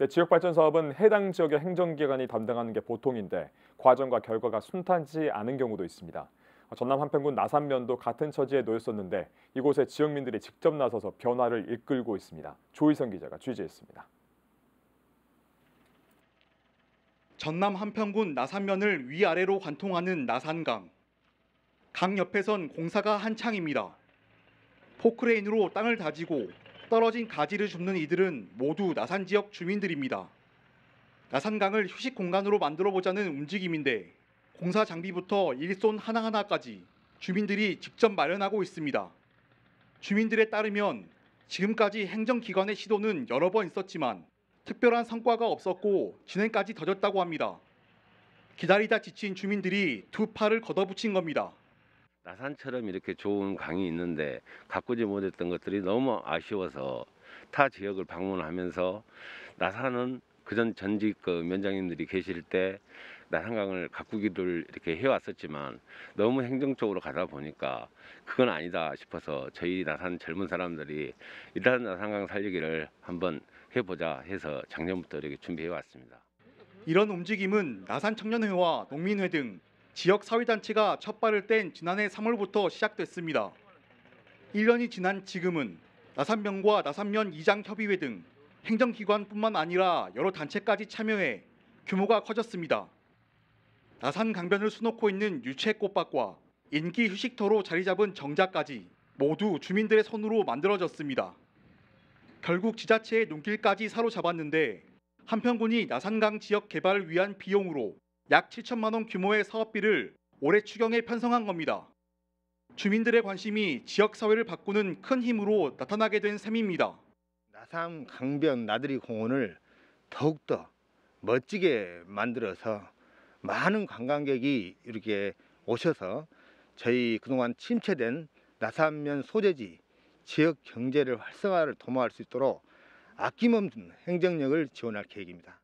네, 지역발전 사업은 해당 지역의 행정기관이 담당하는 게 보통인데 과정과 결과가 순탄치 않은 경우도 있습니다. 전남 한평군 나산면도 같은 처지에 놓였었는데 이곳에 지역민들이 직접 나서서 변화를 이끌고 있습니다. 조희성 기자가 취재했습니다. 전남 한평군 나산면을 위아래로 관통하는 나산강. 강 옆에선 공사가 한창입니다. 포크레인으로 땅을 다지고 떨어진 가지를 줍는 이들은 모두 나산 지역 주민들입니다. 나산강을 휴식 공간으로 만들어 보자는 움직임인데 공사 장비부터 일손 하나하나까지 주민들이 직접 마련하고 있습니다. 주민들에 따르면 지금까지 행정기관의 시도는 여러 번 있었지만 특별한 성과가 없었고 진행까지 더뎠다고 합니다. 기다리다 지친 주민들이 두 팔을 걷어붙인 겁니다. 나산처럼 이렇게 좋은 강이 있는데 가꾸지 못했던 것들이 너무 아쉬워서 타 지역을 방문하면서 나산은 그전 전직 그 면장님들이 계실 때 나산강을 가꾸기를 이렇게 해왔었지만 너무 행정적으로 가다 보니까 그건 아니다 싶어서 저희 나산 젊은 사람들이 일단 나산강 살리기를 한번 해보자 해서 작년부터 이렇게 준비해 왔습니다. 이런 움직임은 나산 청년회와 농민회 등 지역 사회단체가 첫 발을 뗀 지난해 3월부터 시작됐습니다. 1년이 지난 지금은 나산면과 나산면 이장 협의회 등 행정기관뿐만 아니라 여러 단체까지 참여해 규모가 커졌습니다. 나산 강변을 수놓고 있는 유채 꽃밭과 인기 휴식터로 자리 잡은 정자까지 모두 주민들의 손으로 만들어졌습니다. 결국 지자체의 눈길까지 사로잡았는데 한평군이 나산강 지역 개발을 위한 비용으로 약 7천만 원 규모의 사업비를 올해 추경에 편성한 겁니다. 주민들의 관심이 지역 사회를 바꾸는 큰 힘으로 나타나게 된 셈입니다. 나삼 강변 나들이 공원을 더욱더 멋지게 만들어서 많은 관광객이 이렇게 오셔서 저희 그동안 침체된 나산면 소재지 지역 경제를 활성화를 도모할 수 있도록 아낌없는 행정력을 지원할 계획입니다.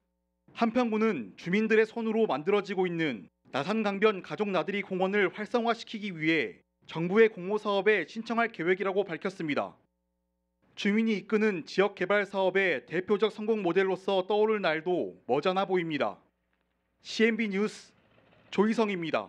한평구는 주민들의 손으로 만들어지고 있는 나산강변 가족 나들이 공원을 활성화시키기 위해 정부의 공모 사업에 신청할 계획이라고 밝혔습니다. 주민이 이끄는 지역 개발 사업의 대표적 성공 모델로서 떠오를 날도 머잖아 보입니다. CNB 뉴스 조희성입니다.